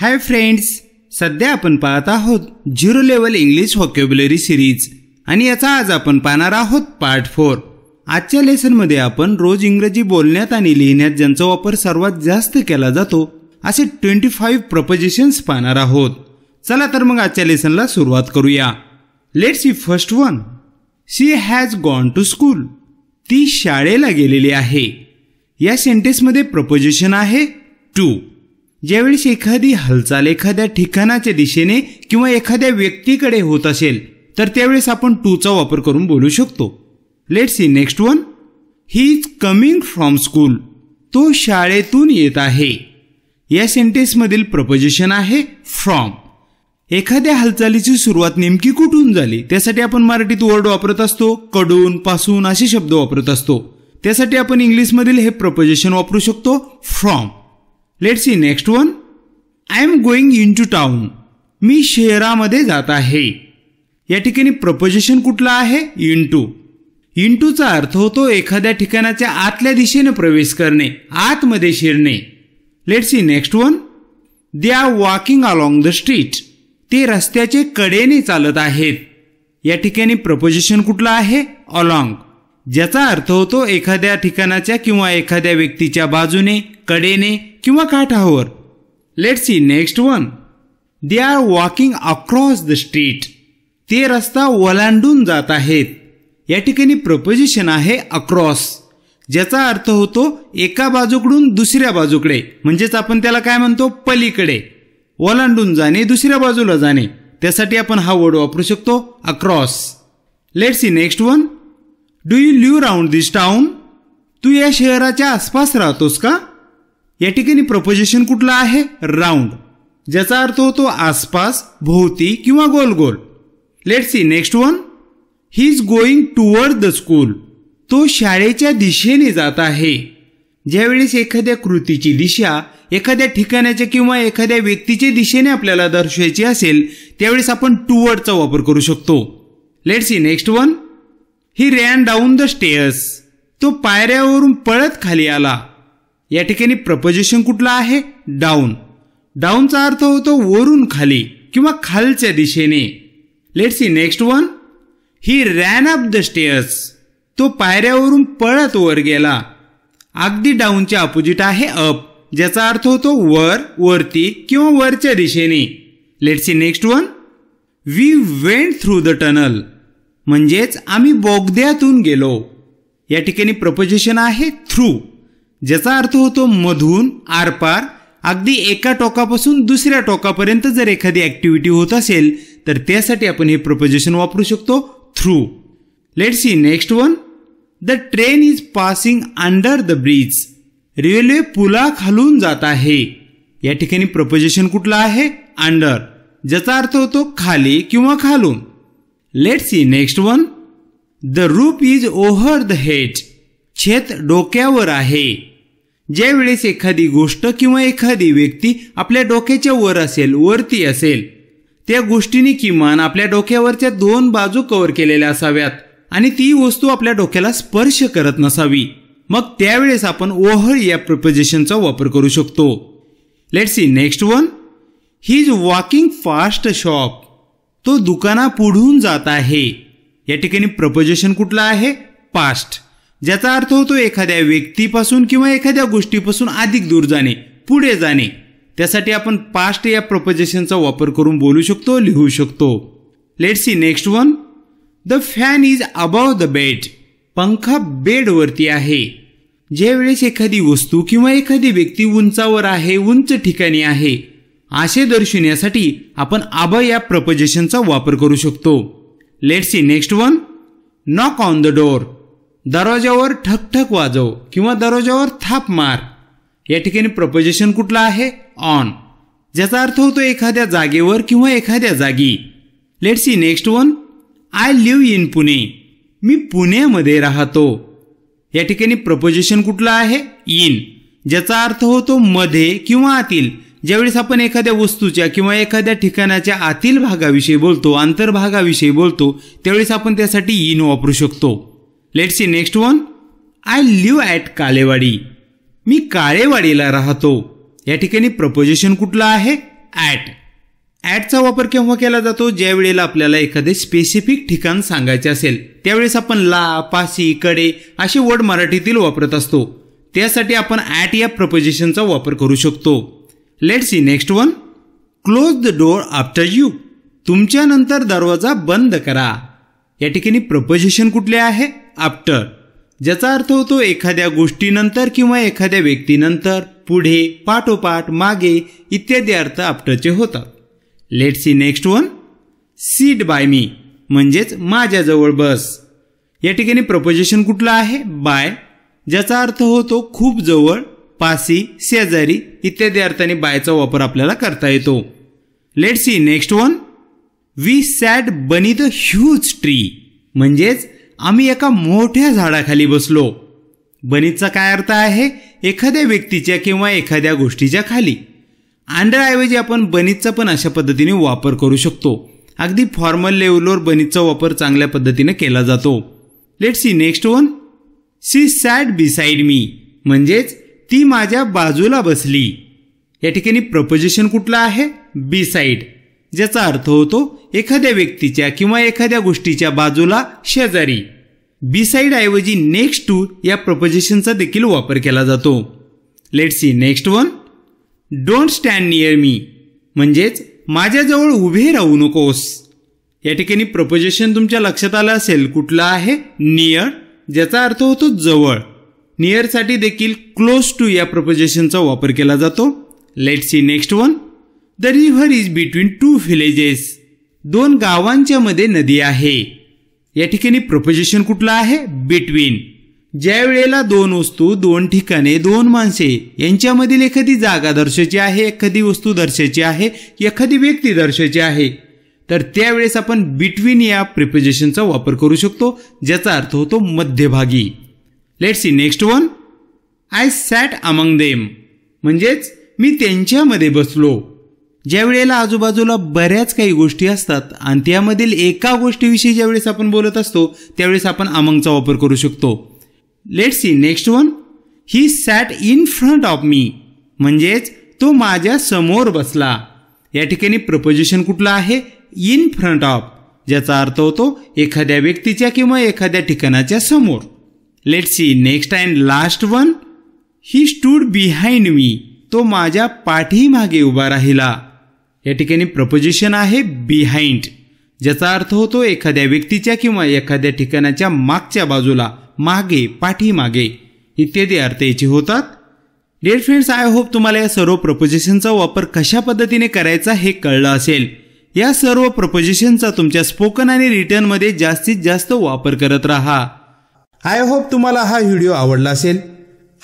hi friends सध्या आपण पाहत आहोत zero level English vocabulary series आणि याचा आज आपण पाहणार आहोत पार्ट फोर आजच्या लेसनमध्ये आपण रोज इंग्रजी बोलण्यात आणि लिहिण्यात ज्यांचा वापर सर्वात जास्त केला जातो असे ट्वेंटी फाईव्ह प्रपोजिशन्स पाहणार आहोत चला तर मग आजच्या लेसनला सुरुवात करूया let see first one she has gone to school ती शाळेला गेलेली आहे या सेंटेन्समध्ये प्रपोजिशन आहे टू ज्यावेळेस एखादी हालचाल एखाद्या ठिकाणाच्या दिशेने किंवा एखाद्या व्यक्तीकडे होत असेल तर त्यावेळेस आपण टूचा वापर करून बोलू शकतो let see next one he is coming from school तो शाळेतून येत आहे या सेंटेन्समधील प्रपोजिशन आहे फ्रॉम एखाद्या हालचालीची सुरुवात नेमकी कुठून झाली त्यासाठी आपण मराठीत वर्ड वापरत असतो कडून पासून असे शब्द वापरत असतो त्यासाठी आपण इंग्लिशमधील हे प्रपोजिशन वापरू शकतो from let see next one I am going into town मी शहरामध्ये जात आहे या ठिकाणी प्रपोजिशन कुठलं आहे इन टू इन टूचा अर्थ होतो एखाद्या ठिकाणाच्या आतल्या दिशेने प्रवेश करणे आतमध्ये शिरणे let see next one they are walking along the street ते रस्त्याचे कडेने चालत आहेत या ठिकाणी प्रपोजिशन कुठलं आहे अलॉंग ज्याचा अर्थ होतो एखाद्या ठिकाणाच्या किंवा एखाद्या व्यक्तीच्या बाजूने कडेने किंवा काठावर let see next one they are walking across the street ते रस्ता ओलांडून जात आहेत या ठिकाणी प्रपोजिशन आहे अक्रॉस ज्याचा अर्थ होतो एका बाजूकडून दुसऱ्या बाजूकडे म्हणजेच आपण त्याला काय म्हणतो पलीकडे ओलांडून जाणे दुसऱ्या बाजूला जाणे त्यासाठी आपण हा वर्ड वापरू शकतो across let see next one do you live round this town तू या शहराच्या आसपास राहतोस का या ठिकाणी प्रपोजिशन कुठलं आहे राऊंड ज्याचा अर्थ होतो आसपास भोवती किंवा गोल गोल let see next one he is going toward the school तो शाळेच्या दिशेने जात आहे ज्यावेळेस एखाद्या कृतीची दिशा एखाद्या ठिकाणाच्या किंवा एखाद्या व्यक्तीच्या दिशेने आपल्याला दर्शवायची असेल त्यावेळेस आपण टुवर्डचा वापर करू शकतो let see next one he ran down the stairs तो पायऱ्यावरून पळत खाली आला या ठिकाणी प्रपोजिशन कुठला आहे डाऊन डाऊनचा अर्थ होतो वरून खाली किंवा खालच्या दिशेने let see next one he ran up the stairs तो पायऱ्यावरून पळत वर गेला अगदी डाऊनच्या अपोजिट आहे अप ज्याचा अर्थ होतो वर वरती किंवा वरच्या दिशेने let see next one we went through the tunnel म्हणजेच आम्ही बोगद्यातून गेलो या ठिकाणी प्रपोजिशन आहे थ्रू ज्याचा अर्थ होतो मधून आरपार अगदी एका टोकापासून दुसऱ्या टोकापर्यंत जर एखादी ॲक्टिव्हिटी होत असेल तर त्यासाठी आपण हे प्रपोजिशन वापरू शकतो through let see next one the train is passing under the bridge railway पुला खालून जात आहे या ठिकाणी प्रपोजिशन कुठलं आहे अंडर ज्याचा अर्थ होतो खाली किंवा खालून let see next one the roof is over the head छेत डोक्यावर आहे ज्यावेळेस एखादी गोष्ट किंवा एखादी व्यक्ती आपल्या डोक्याच्या वर असेल वरती असेल त्या गोष्टीने किमान आपल्या डोक्यावरच्या दोन बाजू कव्हर केलेल्या असाव्यात आणि ती वस्तू आपल्या डोक्याला स्पर्श करत नसावी मग त्यावेळेस आपण ओव्हर या प्रपोजिशनचा वापर करू शकतो let see next one he is walking past shop तो दुकाना पुढून जात आहे या ठिकाणी प्रपोजेशन कुठला आहे पास्ट ज्याचा अर्थ होतो एखाद्या व्यक्तीपासून किंवा एखाद्या गोष्टीपासून अधिक दूर जाणे पुढे जाणे त्यासाठी आपण पास्ट या प्रपोजेशनचा वापर करून बोलू शकतो लिहू शकतो let see next one the fan is above the bed पंखा बेडवरती आहे ज्यावेळेस एखादी वस्तू किंवा एखादी व्यक्ती उंचावर आहे उंच ठिकाणी आहे आशय दर्शविण्यासाठी आपण अब या प्रपोजेशनचा वापर करू शकतो let see next one knock on the door दरवाजावर ठकठक वाजव किंवा दरवाजावर थाप मार या ठिकाणी प्रपोजेशन कुठला आहे ऑन ज्याचा अर्थ होतो एखाद्या जागेवर किंवा एखाद्या जागी let see next one I live in Pune मी पुण्यामध्ये राहतो या ठिकाणी प्रपोजेशन कुठलं आहे इन ज्याचा अर्थ होतो मध्ये किंवा आतील ज्यावेळेस आपण एखाद्या वस्तूच्या किंवा एखाद्या ठिकाणाच्या आतील भागाविषयी बोलतो आंतरभागाविषयी बोलतो त्यावेळेस आपण त्यासाठी इन वापरू शकतो let see next one I live at Kalewadi मी काळेवाडीला राहतो या ठिकाणी प्रपोजिशन कुठलं आहे ॲट ॲटचा वापर केव्हा केला जातो ज्या वेळेला आपल्याला एखादे स्पेसिफिक ठिकाण सांगायचे असेल त्यावेळेस आपण ला पासी कडे असे वर्ड मराठीतील वापरत असतो त्यासाठी आपण ॲट या प्रपोजिशनचा वापर करू शकतो let see next one close the door after you तुमच्यानंतर दरवाजा बंद करा या ठिकाणी प्रपोजिशन कुठले आहे आफ्टर ज्याचा अर्थ होतो एखाद्या गोष्टीनंतर किंवा एखाद्या व्यक्तीनंतर पुढे पाठोपाठ मागे इत्यादी अर्थ आफ्टरचे होतात let see next one sit by me म्हणजेच माझ्याजवळ बस या ठिकाणी प्रपोजिशन कुठलं आहे बाय ज्याचा अर्थ होतो खूप जवळ पासी शेजारी इत्यादी अर्थाने बायचा वापर आपल्याला करता येतो let see next one we sat beneath the huge tree म्हणजेच आम्ही एका मोठ्या झाडाखाली बसलो बनीचा काय अर्थ आहे एखाद्या व्यक्तीच्या किंवा एखाद्या गोष्टीच्या खाली आंधळाऐवजी आपण बनीजचा पण अशा पद्धतीने वापर करू शकतो अगदी फॉर्मल लेवलवर बनीजचा वापर चांगल्या पद्धतीने केला जातो let see next one she sat beside me म्हणजेच ती माझ्या बाजूला बसली या ठिकाणी प्रपोजिशन कुठलं आहे बी साईड ज्याचा अर्थ होतो एखाद्या व्यक्तीच्या किंवा एखाद्या गोष्टीच्या बाजूला शेजारी बी साईड ऐवजी नेक्स्ट टू या प्रपोजिशनचा देखील वापर केला जातो let see next one don't stand near me म्हणजेच माझ्याजवळ उभे राहू नकोस या ठिकाणी प्रपोजिशन तुमच्या लक्षात आलं असेल कुठलं आहे नियर ज्याचा अर्थ होतो जवळ नियरसाठी देखील क्लोज टू या प्रपोजेशनचा वापर केला जातो let see next one the river is between two villages दोन गावांच्या मध्ये नदी आहे या ठिकाणी प्रपोजिशन कुठलं आहे बिटवीन ज्या वेळेला दोन वस्तू दोन ठिकाणे दोन माणसे यांच्यामधील एखादी जागा दर्शायची आहे एखादी वस्तू दर्शायची आहे एखादी व्यक्ती दर्शायची आहे तर त्यावेळेस आपण बिटवीन या प्रिपोजिशनचा वापर करू शकतो ज्याचा अर्थ होतो मध्यभागी let see next one I sat among them म्हणजेच मी त्यांच्यामध्ये बसलो ज्या वेळेला आजूबाजूला बऱ्याच काही गोष्टी असतात आणि त्यामधील एका गोष्टीविषयी ज्यावेळेस आपण बोलत असतो त्यावेळेस आपण अमंगचा वापर करू शकतो let see next one he sat in front of me म्हणजेच तो माझ्या समोर बसला या ठिकाणी प्रपोजिशन कुठला आहे इन फ्रंट ऑफ ज्याचा अर्थ होतो एखाद्या व्यक्तीच्या किंवा एखाद्या ठिकाणाच्या समोर let see next and last one he stood behind me तो माझ्या पाठीमागे उभा राहिला या ठिकाणी प्रपोजिशन आहे बिहाइंड ज्याचा अर्थ होतो एखाद्या व्यक्तीच्या किंवा एखाद्या ठिकाणाच्या मागच्या बाजूला मागे पाठीमागे इत्यादी अर्थ याचे होतात डिअर फ्रेंड्स आय होप तुम्हाला या सर्व प्रपोजिशनचा वापर कशा पद्धतीने करायचा हे कळलं असेल या सर्व प्रपोजिशनचा तुमच्या स्पोकन आणि रिटर्नमध्ये जास्तीत जास्त वापर करत राहा आय होप तुम्हाला हा व्हिडिओ आवडला असेल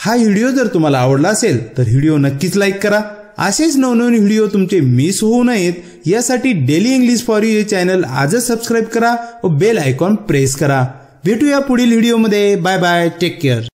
हा व्हिडिओ जर तुम्हाला आवडला असेल तर व्हिडिओ नक्कीच लाईक करा असेच नवनवीन व्हिडिओ तुमचे मिस होऊ नयेत यासाठी daily English for you channel आजच सबस्क्राईब करा व बेल आयकॉन प्रेस करा भेटूया पुढील व्हिडिओमध्ये बाय बाय टेक केअर